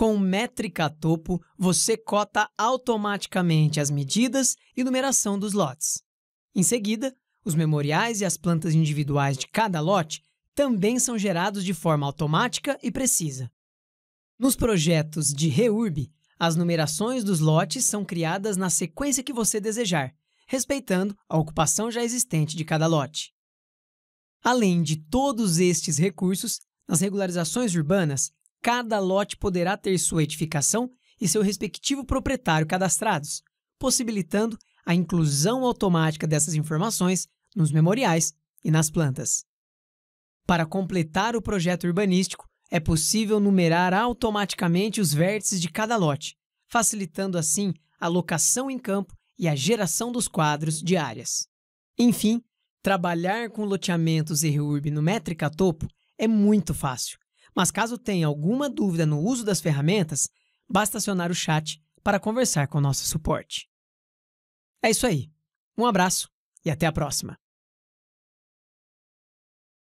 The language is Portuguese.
Com métrica topo, você cota automaticamente as medidas e numeração dos lotes. Em seguida, os memoriais e as plantas individuais de cada lote também são gerados de forma automática e precisa. Nos projetos de REURB, as numerações dos lotes são criadas na sequência que você desejar, respeitando a ocupação já existente de cada lote. Além de todos estes recursos, nas regularizações urbanas, Cada lote poderá ter sua edificação e seu respectivo proprietário cadastrados, possibilitando a inclusão automática dessas informações nos memoriais e nas plantas. Para completar o projeto urbanístico, é possível numerar automaticamente os vértices de cada lote, facilitando assim a locação em campo e a geração dos quadros de áreas. Enfim, trabalhar com loteamentos e reurb no Métrica Topo é muito fácil mas caso tenha alguma dúvida no uso das ferramentas, basta acionar o chat para conversar com nosso suporte. É isso aí. Um abraço e até a próxima!